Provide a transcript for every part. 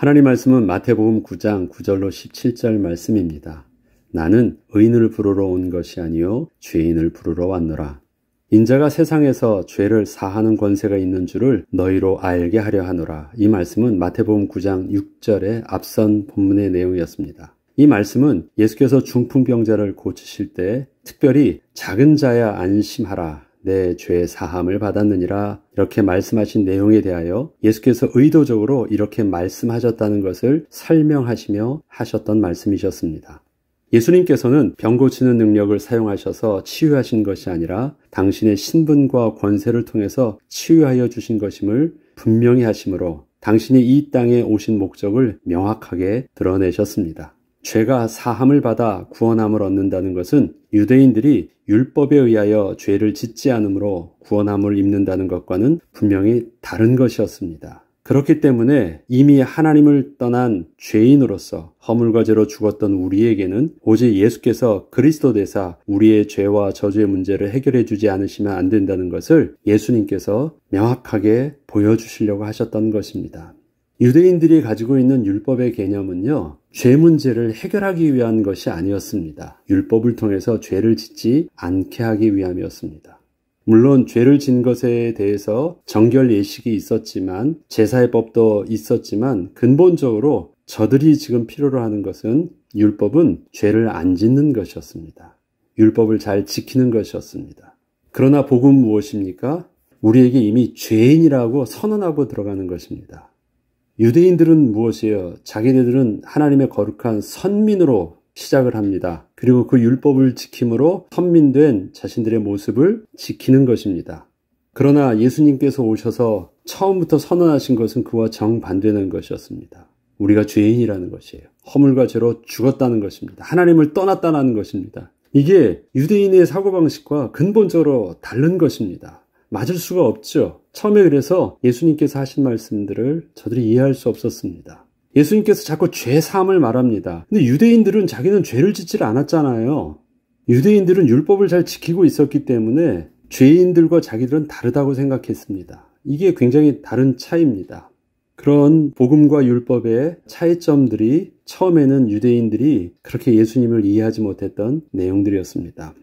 하나님 말씀은 마태복음 9장 9절로 17절 말씀입니다. 나는 의인을 부르러 온 것이 아니요 죄인을 부르러 왔노라. 인자가 세상에서 죄를 사하는 권세가 있는 줄을 너희로 알게 하려 하노라. 이 말씀은 마태복음 9장 6절의 앞선 본문의 내용이었습니다. 이 말씀은 예수께서 중풍병자를 고치실 때 특별히 작은 자야 안심하라 내 죄 사함을 받았느니라 이렇게 말씀하신 내용에 대하여 예수께서 의도적으로 이렇게 말씀하셨다는 것을 설명하시며 하셨던 말씀이셨습니다. 예수님께서는 병 고치는 능력을 사용하셔서 치유하신 것이 아니라 당신의 신분과 권세를 통해서 치유하여 주신 것임을 분명히 하시므로 당신이 이 땅에 오신 목적을 명확하게 드러내셨습니다. 죄가 사함을 받아 구원함을 얻는다는 것은 유대인들이 율법에 의하여 죄를 짓지 않으므로 구원함을 입는다는 것과는 분명히 다른 것이었습니다. 그렇기 때문에 이미 하나님을 떠난 죄인으로서 허물과 죄로 죽었던 우리에게는 오직 예수께서 그리스도 대사 우리의 죄와 저주의 문제를 해결해 주지 않으시면 안 된다는 것을 예수님께서 명확하게 보여주시려고 하셨던 것입니다. 유대인들이 가지고 있는 율법의 개념은요, 죄 문제를 해결하기 위한 것이 아니었습니다. 율법을 통해서 죄를 짓지 않게 하기 위함이었습니다. 물론 죄를 진 것에 대해서 정결 예식이 있었지만 제사의 법도 있었지만 근본적으로 저들이 지금 필요로 하는 것은 율법은 죄를 안 짓는 것이었습니다. 율법을 잘 지키는 것이었습니다. 그러나 복음 무엇입니까? 우리에게 이미 죄인이라고 선언하고 들어가는 것입니다. 유대인들은 무엇이에요? 자기네들은 하나님의 거룩한 선민으로 시작을 합니다. 그리고 그 율법을 지킴으로 선민된 자신들의 모습을 지키는 것입니다. 그러나 예수님께서 오셔서 처음부터 선언하신 것은 그와 정반대는 것이었습니다. 우리가 죄인이라는 것이에요. 허물과 죄로 죽었다는 것입니다. 하나님을 떠났다는 것입니다. 이게 유대인의 사고방식과 근본적으로 다른 것입니다. 맞을 수가 없죠. 처음에 그래서 예수님께서 하신 말씀들을 저들이 이해할 수 없었습니다. 예수님께서 자꾸 죄 사함을 말합니다. 근데 유대인들은 자기는 죄를 짓질 않았잖아요. 유대인들은 율법을 잘 지키고 있었기 때문에 죄인들과 자기들은 다르다고 생각했습니다. 이게 굉장히 다른 차이입니다. 그런 복음과 율법의 차이점들이 처음에는 유대인들이 그렇게 예수님을 이해하지 못했던 내용들이었습니다.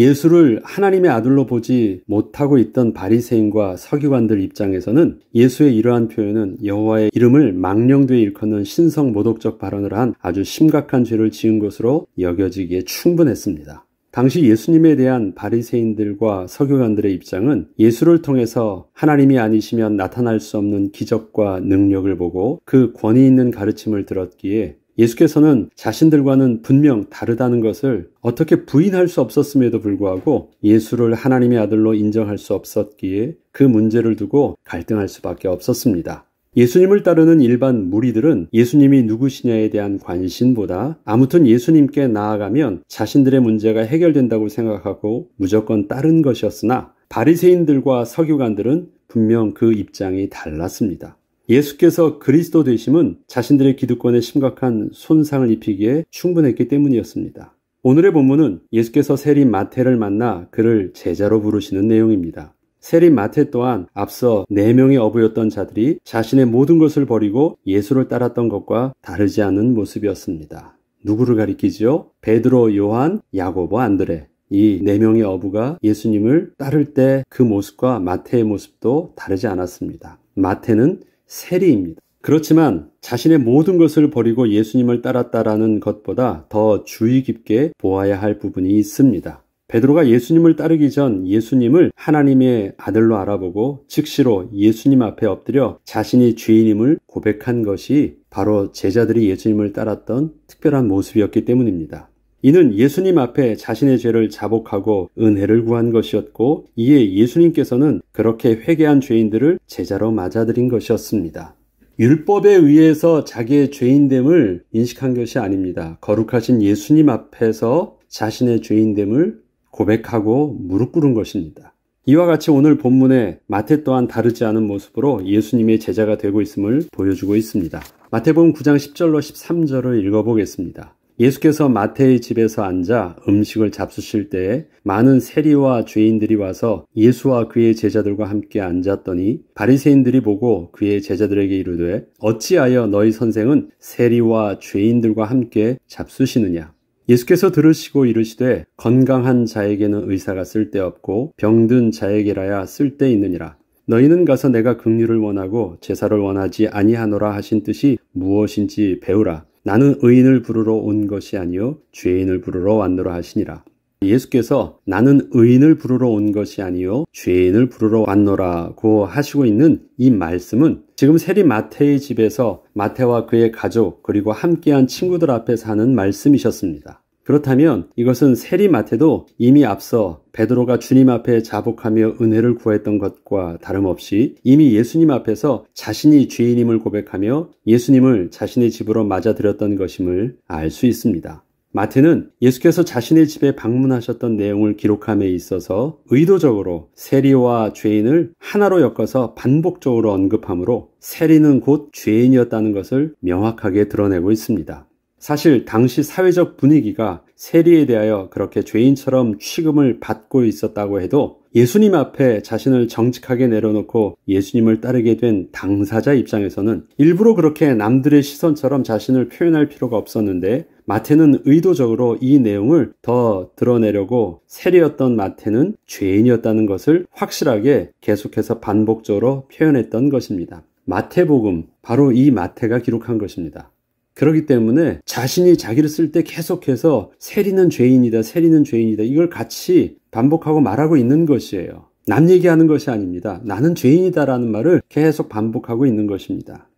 예수를 하나님의 아들로 보지 못하고 있던 바리새인과 서기관들 입장에서는 예수의 이러한 표현은 여호와의 이름을 망령되이 일컫는 신성 모독적 발언을 한 아주 심각한 죄를 지은 것으로 여겨지기에 충분했습니다. 당시 예수님에 대한 바리새인들과 서교관들의 입장은 예수를 통해서 하나님이 아니시면 나타날 수 없는 기적과 능력을 보고 그 권위 있는 가르침을 들었기에 예수께서는 자신들과는 분명 다르다는 것을 어떻게 부인할 수 없었음에도 불구하고 예수를 하나님의 아들로 인정할 수 없었기에 그 문제를 두고 갈등할 수밖에 없었습니다. 예수님을 따르는 일반 무리들은 예수님이 누구시냐에 대한 관심보다 아무튼 예수님께 나아가면 자신들의 문제가 해결된다고 생각하고 무조건 따른 것이었으나 바리새인들과 석유관들은 분명 그 입장이 달랐습니다. 예수께서 그리스도 되심은 자신들의 기득권에 심각한 손상을 입히기에 충분했기 때문이었습니다. 오늘의 본문은 예수께서 세리 마태를 만나 그를 제자로 부르시는 내용입니다. 세리 마태 또한 앞서 4명의 어부였던 자들이 자신의 모든 것을 버리고 예수를 따랐던 것과 다르지 않은 모습이었습니다. 누구를 가리키지요? 베드로, 요한, 야고보, 안드레. 이 4명의 어부가 예수님을 따를 때 그 모습과 마태의 모습도 다르지 않았습니다. 마태는 세리입니다. 그렇지만 자신의 모든 것을 버리고 예수님을 따랐다라는 것보다 더 주의 깊게 보아야 할 부분이 있습니다. 베드로가 예수님을 따르기 전 예수님을 하나님의 아들로 알아보고 즉시로 예수님 앞에 엎드려 자신이 죄인임을 고백한 것이 바로 제자들이 예수님을 따랐던 특별한 모습이었기 때문입니다. 이는 예수님 앞에 자신의 죄를 자복하고 은혜를 구한 것이었고 이에 예수님께서는 그렇게 회개한 죄인들을 제자로 맞아들인 것이었습니다. 율법에 의해서 자기의 죄인됨을 인식한 것이 아닙니다. 거룩하신 예수님 앞에서 자신의 죄인됨을 고백하고 무릎 꿇은 것입니다. 이와 같이 오늘 본문에 마태 또한 다르지 않은 모습으로 예수님의 제자가 되고 있음을 보여주고 있습니다. 마태복음 9장 10절로 13절을 읽어보겠습니다. 예수께서 마태의 집에서 앉아 음식을 잡수실 때에 많은 세리와 죄인들이 와서 예수와 그의 제자들과 함께 앉았더니 바리새인들이 보고 그의 제자들에게 이르되 어찌하여 너희 선생은 세리와 죄인들과 함께 잡수시느냐 예수께서 들으시고 이르시되 건강한 자에게는 의사가 쓸데없고 병든 자에게라야 쓸데있느니라 너희는 가서 내가 긍휼을 원하고 제사를 원하지 아니하노라 하신 뜻이 무엇인지 배우라 나는 의인을 부르러 온 것이 아니요 죄인을 부르러 왔노라 하시니라. 예수께서 나는 의인을 부르러 온 것이 아니요 죄인을 부르러 왔노라고 하시고 있는 이 말씀은 지금 세리 마태의 집에서 마태와 그의 가족 그리고 함께한 친구들 앞에서 하는 말씀이셨습니다. 그렇다면 이것은 세리마태도 이미 앞서 베드로가 주님 앞에 자복하며 은혜를 구했던 것과 다름없이 이미 예수님 앞에서 자신이 죄인임을 고백하며 예수님을 자신의 집으로 맞아들였던 것임을 알 수 있습니다. 마태는 예수께서 자신의 집에 방문하셨던 내용을 기록함에 있어서 의도적으로 세리와 죄인을 하나로 엮어서 반복적으로 언급하므로 세리는 곧 죄인이었다는 것을 명확하게 드러내고 있습니다. 사실 당시 사회적 분위기가 세리에 대하여 그렇게 죄인처럼 취급을 받고 있었다고 해도 예수님 앞에 자신을 정직하게 내려놓고 예수님을 따르게 된 당사자 입장에서는 일부러 그렇게 남들의 시선처럼 자신을 표현할 필요가 없었는데 마태는 의도적으로 이 내용을 더 드러내려고 세리였던 마태는 죄인이었다는 것을 확실하게 계속해서 반복적으로 표현했던 것입니다. 마태복음, 바로 이 마태가 기록한 것입니다. 그렇기 때문에 자신이 자기를 쓸 때 계속해서 세리는 죄인이다, 세리는 죄인이다. 이걸 같이 반복하고 말하고 있는 것이에요. 남 얘기하는 것이 아닙니다. 나는 죄인이다라는 말을 계속 반복하고 있는 것입니다.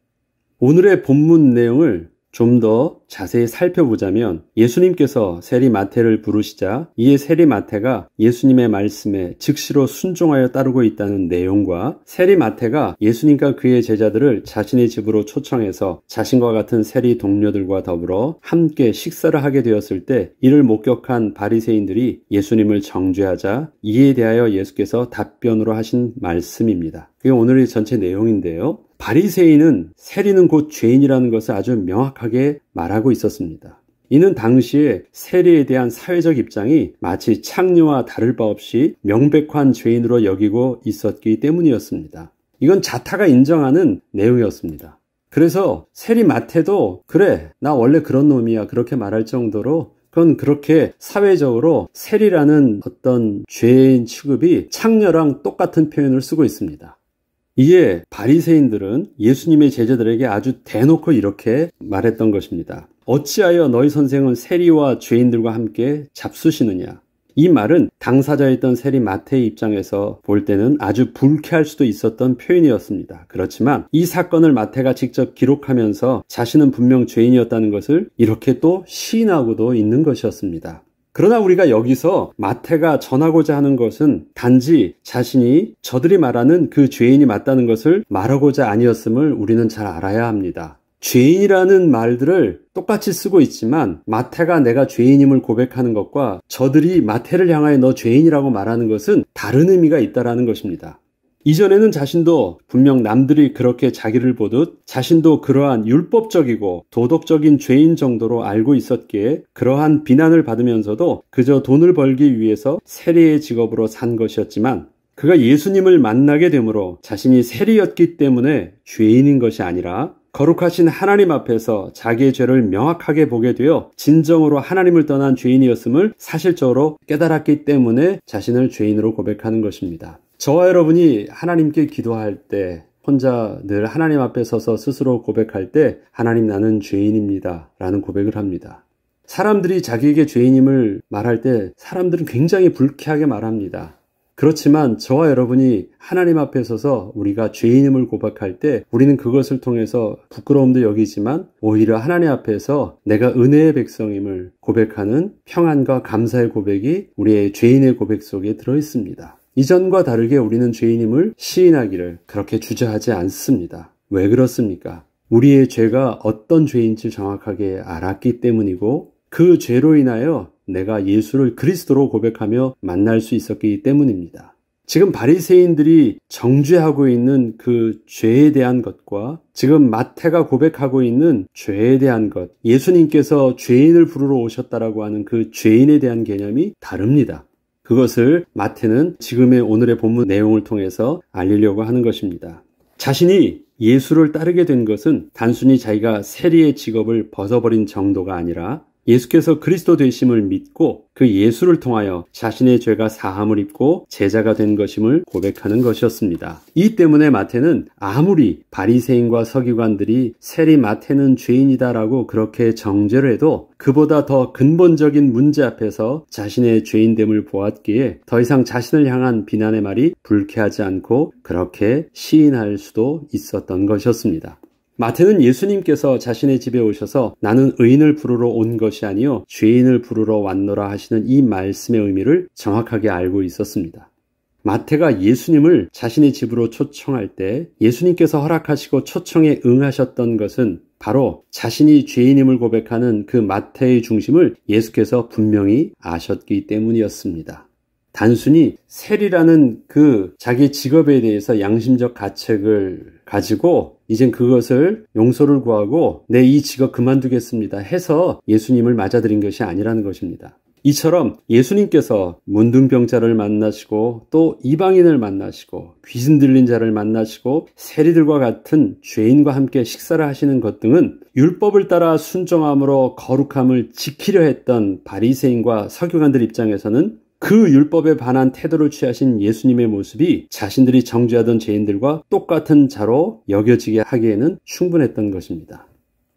오늘의 본문 내용을 좀더 자세히 살펴보자면 예수님께서 세리마태를 부르시자 이에 세리마태가 예수님의 말씀에 즉시로 순종하여 따르고 있다는 내용과 세리마태가 예수님과 그의 제자들을 자신의 집으로 초청해서 자신과 같은 세리 동료들과 더불어 함께 식사를 하게 되었을 때 이를 목격한 바리새인들이 예수님을 정죄하자 이에 대하여 예수께서 답변으로 하신 말씀입니다. 그게 오늘의 전체 내용인데요. 바리세인은 세리는 곧 죄인이라는 것을 아주 명확하게 말하고 있었습니다. 이는 당시에 세리에 대한 사회적 입장이 마치 창녀와 다를 바 없이 명백한 죄인으로 여기고 있었기 때문이었습니다. 이건 자타가 인정하는 내용이었습니다. 그래서 세리 마태도 그래 나 원래 그런 놈이야 그렇게 말할 정도로 그건 그렇게 사회적으로 세리라는 어떤 죄인 취급이 창녀랑 똑같은 표현을 쓰고 있습니다. 이에 바리새인들은 예수님의 제자들에게 아주 대놓고 이렇게 말했던 것입니다. 어찌하여 너희 선생은 세리와 죄인들과 함께 잡수시느냐? 이 말은 당사자였던 세리 마태의 입장에서 볼 때는 아주 불쾌할 수도 있었던 표현이었습니다. 그렇지만 이 사건을 마태가 직접 기록하면서 자신은 분명 죄인이었다는 것을 이렇게 또 시인하고도 있는 것이었습니다. 그러나 우리가 여기서 마태가 전하고자 하는 것은 단지 자신이 저들이 말하는 그 죄인이 맞다는 것을 말하고자 아니었음을 우리는 잘 알아야 합니다. 죄인이라는 말들을 똑같이 쓰고 있지만 마태가 내가 죄인임을 고백하는 것과 저들이 마태를 향하여 너 죄인이라고 말하는 것은 다른 의미가 있다라는 것입니다. 이전에는 자신도 분명 남들이 그렇게 자기를 보듯 자신도 그러한 율법적이고 도덕적인 죄인 정도로 알고 있었기에 그러한 비난을 받으면서도 그저 돈을 벌기 위해서 세리의 직업으로 산 것이었지만 그가 예수님을 만나게 되므로 자신이 세리였기 때문에 죄인인 것이 아니라 거룩하신 하나님 앞에서 자기의 죄를 명확하게 보게 되어 진정으로 하나님을 떠난 죄인이었음을 사실적으로 깨달았기 때문에 자신을 죄인으로 고백하는 것입니다. 저와 여러분이 하나님께 기도할 때 혼자 늘 하나님 앞에 서서 스스로 고백할 때 하나님 나는 죄인입니다. 라는 고백을 합니다. 사람들이 자기에게 죄인임을 말할 때 사람들은 굉장히 불쾌하게 말합니다. 그렇지만 저와 여러분이 하나님 앞에 서서 우리가 죄인임을 고백할 때 우리는 그것을 통해서 부끄러움도 여기지만 오히려 하나님 앞에서 내가 은혜의 백성임을 고백하는 평안과 감사의 고백이 우리의 죄인의 고백 속에 들어 있습니다. 이전과 다르게 우리는 죄인임을 시인하기를 그렇게 주저하지 않습니다. 왜 그렇습니까? 우리의 죄가 어떤 죄인지 정확하게 알았기 때문이고 그 죄로 인하여 내가 예수를 그리스도로 고백하며 만날 수 있었기 때문입니다. 지금 바리새인들이 정죄하고 있는 그 죄에 대한 것과 지금 마태가 고백하고 있는 죄에 대한 것, 예수님께서 죄인을 부르러 오셨다라고 하는 그 죄인에 대한 개념이 다릅니다. 그것을 마태는 지금의 오늘의 본문 내용을 통해서 알리려고 하는 것입니다. 자신이 예수를 따르게 된 것은 단순히 자기가 세리의 직업을 벗어버린 정도가 아니라 예수께서 그리스도 되심을 믿고 그 예수를 통하여 자신의 죄가 사함을 입고 제자가 된 것임을 고백하는 것이었습니다. 이 때문에 마태는 아무리 바리새인과 서기관들이 세리 마태는 죄인이다라고 그렇게 정죄를 해도 그보다 더 근본적인 문제 앞에서 자신의 죄인됨을 보았기에 더 이상 자신을 향한 비난의 말이 불쾌하지 않고 그렇게 시인할 수도 있었던 것이었습니다. 마태는 예수님께서 자신의 집에 오셔서 나는 의인을 부르러 온 것이 아니요 죄인을 부르러 왔노라 하시는 이 말씀의 의미를 정확하게 알고 있었습니다. 마태가 예수님을 자신의 집으로 초청할 때 예수님께서 허락하시고 초청에 응하셨던 것은 바로 자신이 죄인임을 고백하는 그 마태의 중심을 예수께서 분명히 아셨기 때문이었습니다. 단순히 셀이라는 그 자기 직업에 대해서 양심적 가책을 가지고 이젠 그것을 용서를 구하고 내 이 직업 그만두겠습니다 해서 예수님을 맞아들인 것이 아니라는 것입니다. 이처럼 예수님께서 문둥병자를 만나시고 또 이방인을 만나시고 귀신 들린 자를 만나시고 세리들과 같은 죄인과 함께 식사를 하시는 것 등은 율법을 따라 순종함으로 거룩함을 지키려 했던 바리새인과 석유관들 입장에서는 그 율법에 반한 태도를 취하신 예수님의 모습이 자신들이 정죄하던 죄인들과 똑같은 자로 여겨지게 하기에는 충분했던 것입니다.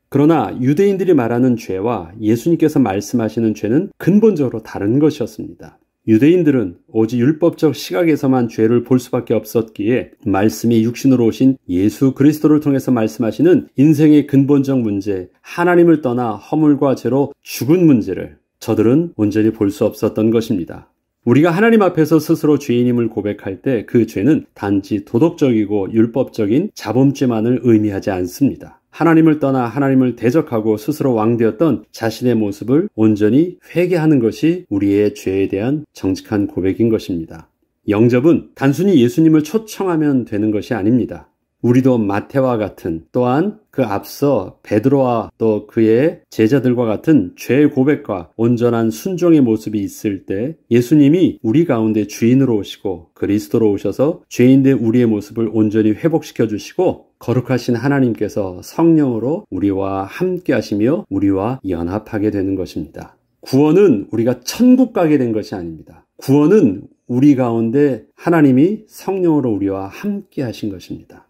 그러나 유대인들이 말하는 죄와 예수님께서 말씀하시는 죄는 근본적으로 다른 것이었습니다. 유대인들은 오직 율법적 시각에서만 죄를 볼 수밖에 없었기에 말씀이 육신으로 오신 예수 그리스도를 통해서 말씀하시는 인생의 근본적 문제, 하나님을 떠나 허물과 죄로 죽은 문제를 저들은 온전히 볼 수 없었던 것입니다. 우리가 하나님 앞에서 스스로 죄인임을 고백할 때 그 죄는 단지 도덕적이고 율법적인 자범죄만을 의미하지 않습니다. 하나님을 떠나 하나님을 대적하고 스스로 왕되었던 자신의 모습을 온전히 회개하는 것이 우리의 죄에 대한 정직한 고백인 것입니다. 영접은 단순히 예수님을 초청하면 되는 것이 아닙니다. 우리도 마태와 같은 또한 그 앞서 베드로와 또 그의 제자들과 같은 죄 고백과 온전한 순종의 모습이 있을 때 예수님이 우리 가운데 주인으로 오시고 그리스도로 오셔서 죄인된 우리의 모습을 온전히 회복시켜 주시고 거룩하신 하나님께서 성령으로 우리와 함께 하시며 우리와 연합하게 되는 것입니다. 구원은 우리가 천국 가게 된 것이 아닙니다. 구원은 우리 가운데 하나님이 성령으로 우리와 함께 하신 것입니다.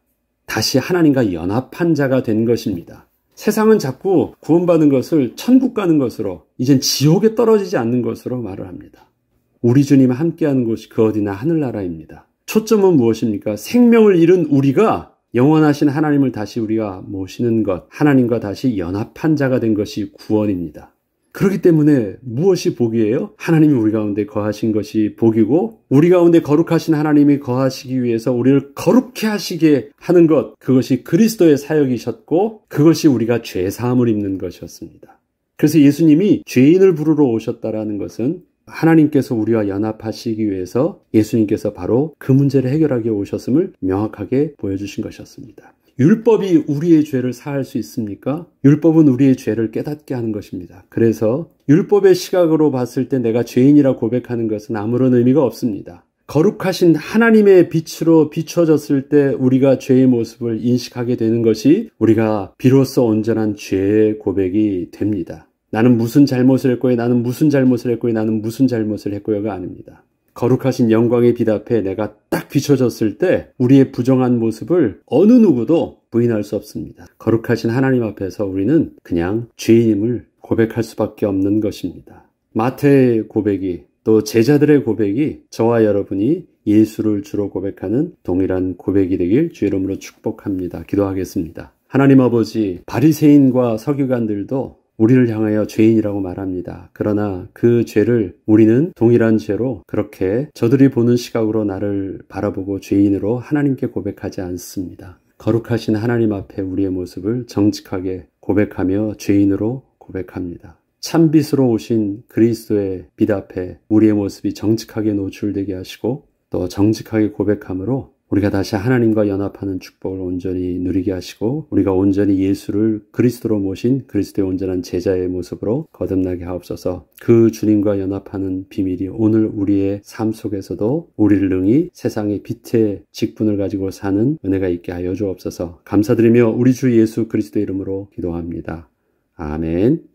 다시 하나님과 연합한 자가 된 것입니다. 세상은 자꾸 구원받은 것을 천국 가는 것으로, 이젠 지옥에 떨어지지 않는 것으로 말을 합니다. 우리 주님 함께하는 곳이 그 어디나 하늘나라입니다. 초점은 무엇입니까? 생명을 잃은 우리가 영원하신 하나님을 다시 우리가 모시는 것, 하나님과 다시 연합한 자가 된 것이 구원입니다. 그렇기 때문에 무엇이 복이에요? 하나님이 우리 가운데 거하신 것이 복이고 우리 가운데 거룩하신 하나님이 거하시기 위해서 우리를 거룩해 하시게 하는 것 그것이 그리스도의 사역이셨고 그것이 우리가 죄 사함을 입는 것이었습니다. 그래서 예수님이 죄인을 부르러 오셨다라는 것은 하나님께서 우리와 연합하시기 위해서 예수님께서 바로 그 문제를 해결하기 오셨음을 명확하게 보여주신 것이었습니다. 율법이 우리의 죄를 사할 수 있습니까? 율법은 우리의 죄를 깨닫게 하는 것입니다. 그래서 율법의 시각으로 봤을 때 내가 죄인이라 고백하는 것은 아무런 의미가 없습니다. 거룩하신 하나님의 빛으로 비춰졌을 때 우리가 죄의 모습을 인식하게 되는 것이 우리가 비로소 온전한 죄의 고백이 됩니다. 나는 무슨 잘못을 했고요, 나는 무슨 잘못을 했고요, 나는 무슨 잘못을 했고요가 아닙니다. 거룩하신 영광의 빛 앞에 내가 딱 비춰졌을 때 우리의 부정한 모습을 어느 누구도 부인할 수 없습니다. 거룩하신 하나님 앞에서 우리는 그냥 죄인임을 고백할 수밖에 없는 것입니다. 마태의 고백이 또 제자들의 고백이 저와 여러분이 예수를 주로 고백하는 동일한 고백이 되길 주 이름으로 축복합니다. 기도하겠습니다. 하나님 아버지 바리새인과 서기관들도 우리를 향하여 죄인이라고 말합니다. 그러나 그 죄를 우리는 동일한 죄로 그렇게 저들이 보는 시각으로 나를 바라보고 죄인으로 하나님께 고백하지 않습니다. 거룩하신 하나님 앞에 우리의 모습을 정직하게 고백하며 죄인으로 고백합니다. 참빛으로 오신 그리스도의 빛 앞에 우리의 모습이 정직하게 노출되게 하시고 또 정직하게 고백함으로 우리가 다시 하나님과 연합하는 축복을 온전히 누리게 하시고 우리가 온전히 예수를 그리스도로 모신 그리스도의 온전한 제자의 모습으로 거듭나게 하옵소서 그 주님과 연합하는 비밀이 오늘 우리의 삶 속에서도 우리를 능히 세상의 빛의 직분을 가지고 사는 은혜가 있게 하여 주옵소서 감사드리며 우리 주 예수 그리스도 이름으로 기도합니다. 아멘.